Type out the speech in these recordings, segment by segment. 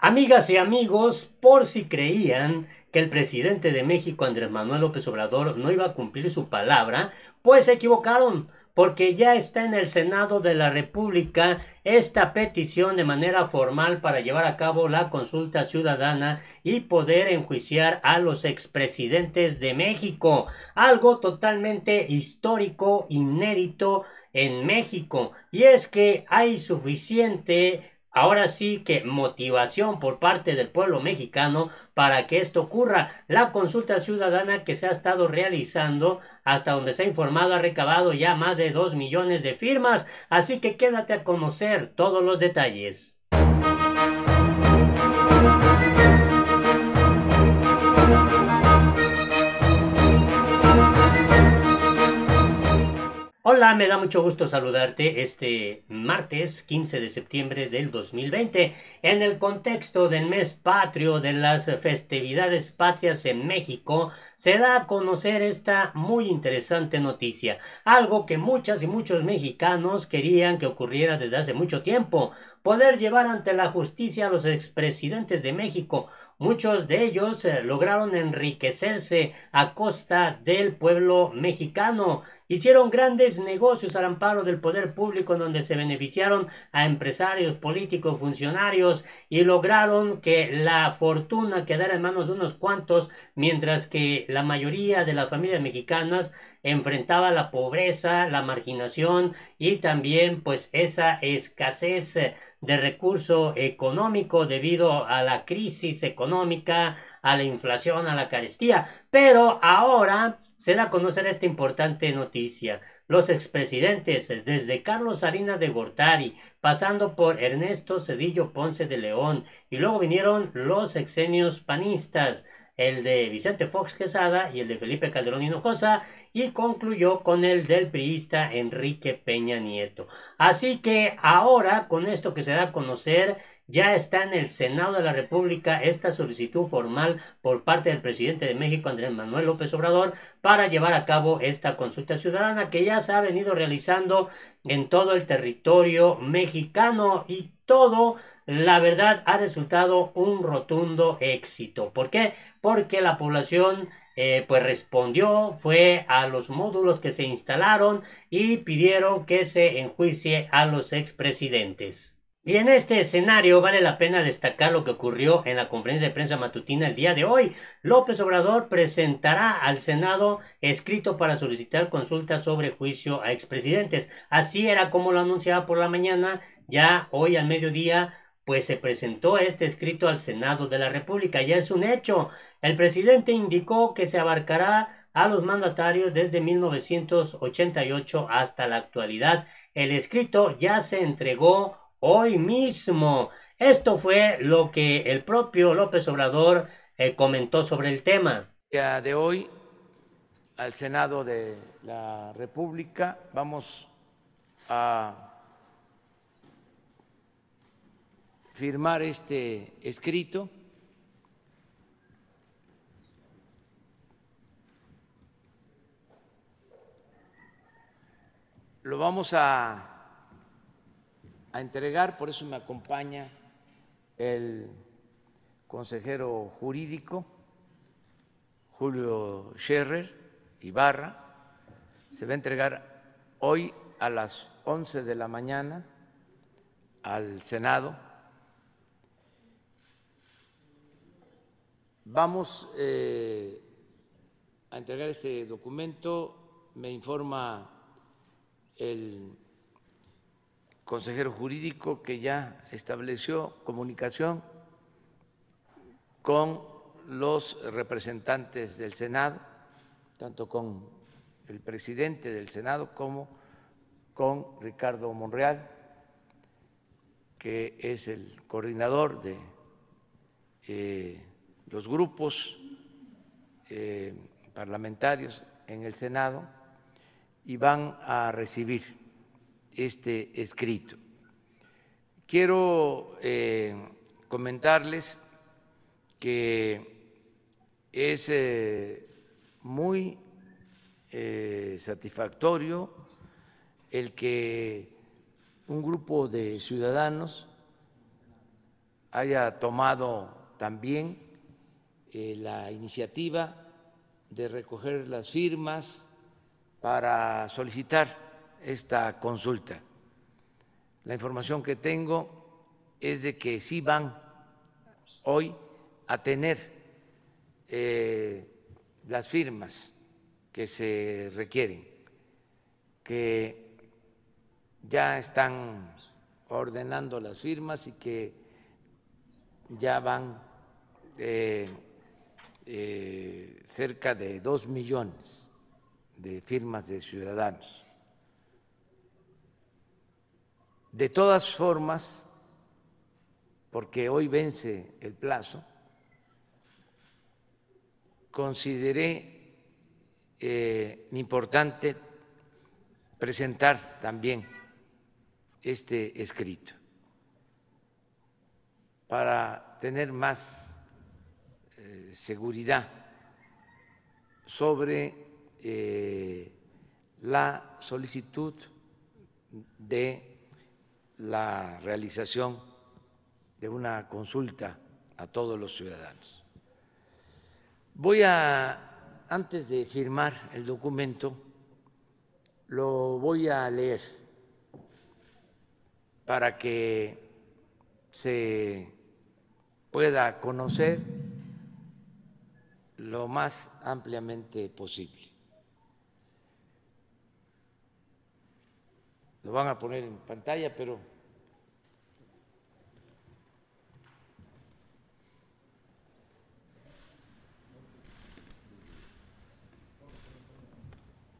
Amigas y amigos, por si creían que el presidente de México, Andrés Manuel López Obrador, no iba a cumplir su palabra, pues se equivocaron, porque ya está en el Senado de la República esta petición de manera formal para llevar a cabo la consulta ciudadana y poder enjuiciar a los expresidentes de México, algo totalmente histórico, inédito en México, y es que hay suficiente Ahora sí que motivación por parte del pueblo mexicano para que esto ocurra. La consulta ciudadana que se ha estado realizando, hasta donde se ha informado, ha recabado ya más de 2 millones de firmas. Así que quédate a conocer todos los detalles. Hola, me da mucho gusto saludarte este martes 15 de septiembre del 2020 en el contexto del mes patrio de las festividades patrias en México se da a conocer esta muy interesante noticia, algo que muchas y muchos mexicanos querían que ocurriera desde hace mucho tiempo, poder llevar ante la justicia a los expresidentes de México Muchos de ellos eh, lograron enriquecerse a costa del pueblo mexicano. Hicieron grandes negocios al amparo del poder público donde se beneficiaron a empresarios, políticos, funcionarios y lograron que la fortuna quedara en manos de unos cuantos mientras que la mayoría de las familias mexicanas enfrentaba la pobreza, la marginación y también pues esa escasez eh, de recurso económico debido a la crisis económica, a la inflación, a la carestía. Pero ahora se da a conocer esta importante noticia. Los expresidentes, eh, desde Carlos Salinas de Gortari, pasando por Ernesto Cedillo Ponce de León, y luego vinieron los exenios panistas, el de Vicente Fox Quesada y el de Felipe Calderón Hinojosa, y concluyó con el del priista Enrique Peña Nieto. Así que ahora, con esto que se da a conocer, ya está en el Senado de la República esta solicitud formal por parte del presidente de México, Andrés Manuel López Obrador, para llevar a cabo esta consulta ciudadana que ya se ha venido realizando en todo el territorio mexicano y todo la verdad ha resultado un rotundo éxito. ¿Por qué? Porque la población eh, pues respondió, fue a los módulos que se instalaron y pidieron que se enjuicie a los expresidentes. Y en este escenario vale la pena destacar lo que ocurrió en la conferencia de prensa matutina el día de hoy. López Obrador presentará al Senado escrito para solicitar consulta sobre juicio a expresidentes. Así era como lo anunciaba por la mañana, ya hoy al mediodía pues se presentó este escrito al Senado de la República. Ya es un hecho. El presidente indicó que se abarcará a los mandatarios desde 1988 hasta la actualidad. El escrito ya se entregó hoy mismo. Esto fue lo que el propio López Obrador eh, comentó sobre el tema. Día de hoy, al Senado de la República, vamos a firmar este escrito. Lo vamos a, a entregar, por eso me acompaña el consejero jurídico Julio Scherrer Ibarra. Se va a entregar hoy a las 11 de la mañana al Senado Vamos eh, a entregar este documento, me informa el consejero jurídico que ya estableció comunicación con los representantes del Senado, tanto con el presidente del Senado como con Ricardo Monreal, que es el coordinador de... Eh, los grupos eh, parlamentarios en el Senado y van a recibir este escrito. Quiero eh, comentarles que es eh, muy satisfactorio el que un grupo de ciudadanos haya tomado también eh, la iniciativa de recoger las firmas para solicitar esta consulta. La información que tengo es de que sí van hoy a tener eh, las firmas que se requieren, que ya están ordenando las firmas y que ya van eh, eh, cerca de dos millones de firmas de ciudadanos. De todas formas, porque hoy vence el plazo, consideré eh, importante presentar también este escrito para tener más eh, seguridad, sobre eh, la solicitud de la realización de una consulta a todos los ciudadanos. Voy a, antes de firmar el documento, lo voy a leer para que se pueda conocer lo más ampliamente posible. Lo van a poner en pantalla, pero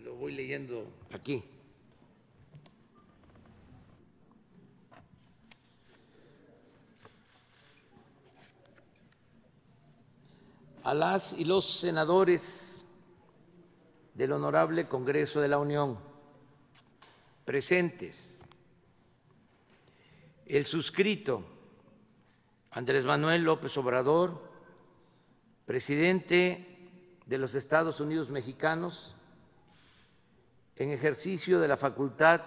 lo voy leyendo aquí. a las y los senadores del Honorable Congreso de la Unión presentes, el suscrito Andrés Manuel López Obrador, presidente de los Estados Unidos mexicanos, en ejercicio de la facultad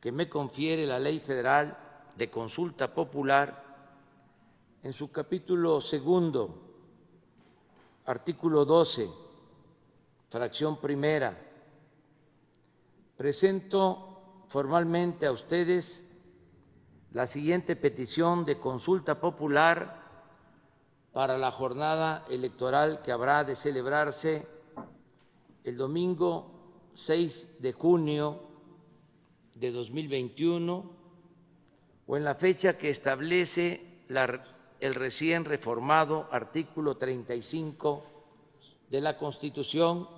que me confiere la Ley Federal de Consulta Popular, en su capítulo segundo, Artículo 12, fracción primera. Presento formalmente a ustedes la siguiente petición de consulta popular para la jornada electoral que habrá de celebrarse el domingo 6 de junio de 2021 o en la fecha que establece la el recién reformado artículo 35 de la Constitución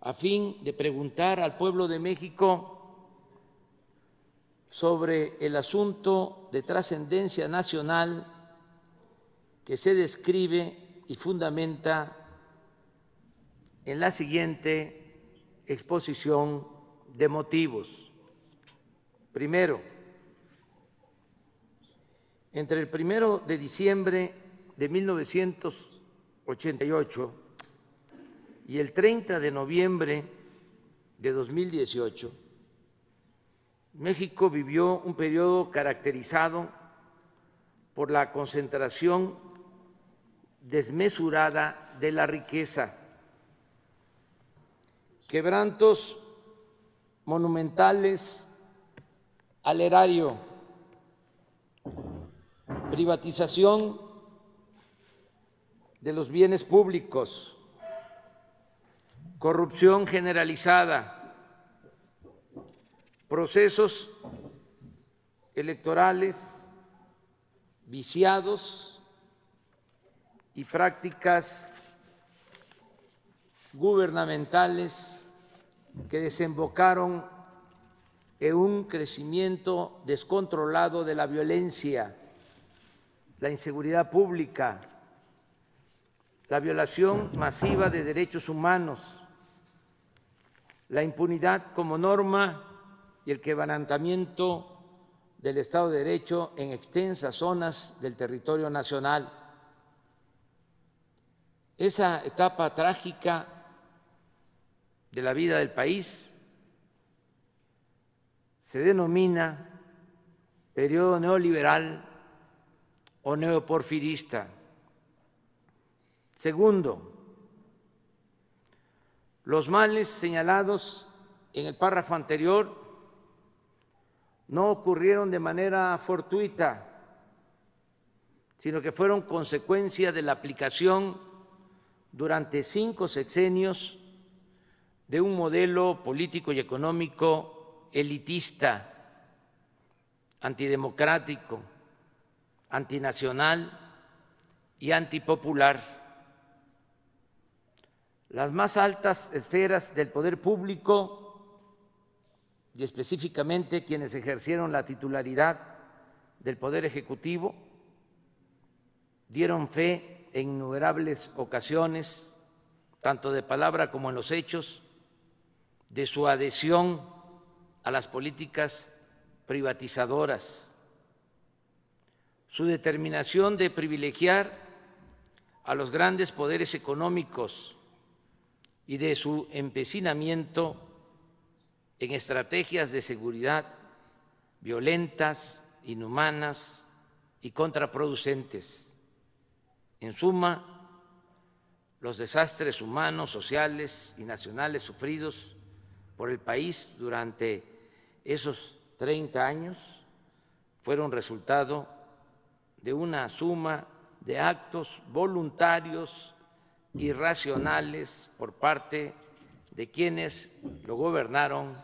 a fin de preguntar al pueblo de México sobre el asunto de trascendencia nacional que se describe y fundamenta en la siguiente exposición de motivos. Primero, entre el primero de diciembre de 1988 y el 30 de noviembre de 2018, México vivió un periodo caracterizado por la concentración desmesurada de la riqueza, quebrantos monumentales al erario privatización de los bienes públicos, corrupción generalizada, procesos electorales viciados y prácticas gubernamentales que desembocaron en un crecimiento descontrolado de la violencia la inseguridad pública, la violación masiva de derechos humanos, la impunidad como norma y el quebrantamiento del Estado de Derecho en extensas zonas del territorio nacional. Esa etapa trágica de la vida del país se denomina periodo neoliberal o neoporfirista. Segundo, los males señalados en el párrafo anterior no ocurrieron de manera fortuita, sino que fueron consecuencia de la aplicación durante cinco sexenios de un modelo político y económico elitista, antidemocrático, antinacional y antipopular. Las más altas esferas del poder público y específicamente quienes ejercieron la titularidad del Poder Ejecutivo, dieron fe en innumerables ocasiones, tanto de palabra como en los hechos, de su adhesión a las políticas privatizadoras su determinación de privilegiar a los grandes poderes económicos y de su empecinamiento en estrategias de seguridad violentas, inhumanas y contraproducentes. En suma, los desastres humanos, sociales y nacionales sufridos por el país durante esos 30 años fueron resultado de una suma de actos voluntarios y racionales por parte de quienes lo gobernaron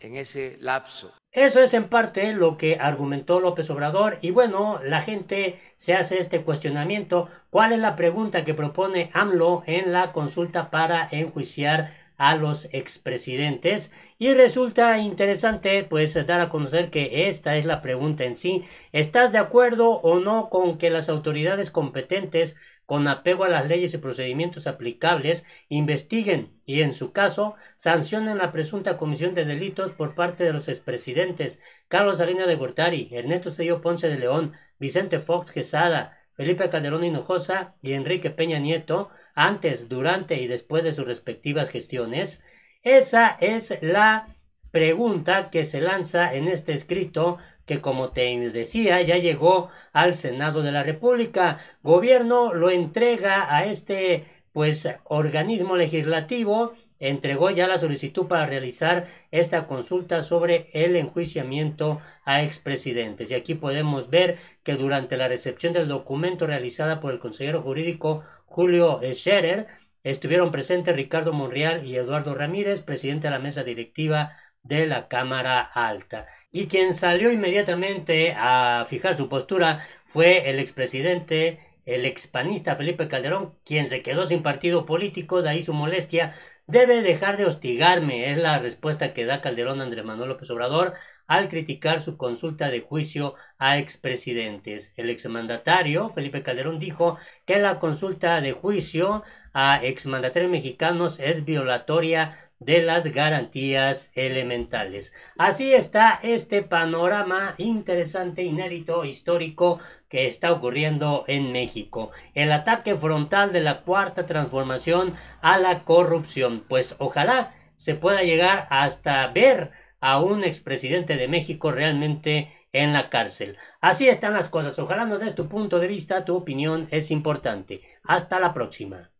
en ese lapso. Eso es en parte lo que argumentó López Obrador y bueno, la gente se hace este cuestionamiento. ¿Cuál es la pregunta que propone AMLO en la consulta para enjuiciar a los expresidentes. Y resulta interesante pues dar a conocer que esta es la pregunta en sí. ¿Estás de acuerdo o no con que las autoridades competentes con apego a las leyes y procedimientos aplicables, investiguen y, en su caso, sancionen la presunta comisión de delitos por parte de los expresidentes Carlos Salinas de Gortari, Ernesto Sello Ponce de León, Vicente Fox Quesada, Felipe Calderón Hinojosa y Enrique Peña Nieto, antes, durante y después de sus respectivas gestiones? Esa es la pregunta que se lanza en este escrito que como te decía ya llegó al Senado de la República. Gobierno lo entrega a este pues organismo legislativo entregó ya la solicitud para realizar esta consulta sobre el enjuiciamiento a expresidentes. Y aquí podemos ver que durante la recepción del documento realizada por el consejero jurídico Julio Scherer, estuvieron presentes Ricardo Monreal y Eduardo Ramírez, presidente de la mesa directiva de la Cámara Alta. Y quien salió inmediatamente a fijar su postura fue el expresidente el expanista Felipe Calderón, quien se quedó sin partido político, de ahí su molestia, debe dejar de hostigarme, es la respuesta que da Calderón a Andrés Manuel López Obrador al criticar su consulta de juicio a expresidentes. El exmandatario Felipe Calderón dijo que la consulta de juicio a exmandatarios mexicanos es violatoria de las garantías elementales. Así está este panorama interesante, inédito, histórico que está ocurriendo en México. El ataque frontal de la cuarta transformación a la corrupción. Pues ojalá se pueda llegar hasta ver a un expresidente de México realmente en la cárcel. Así están las cosas. Ojalá nos des tu punto de vista, tu opinión es importante. Hasta la próxima.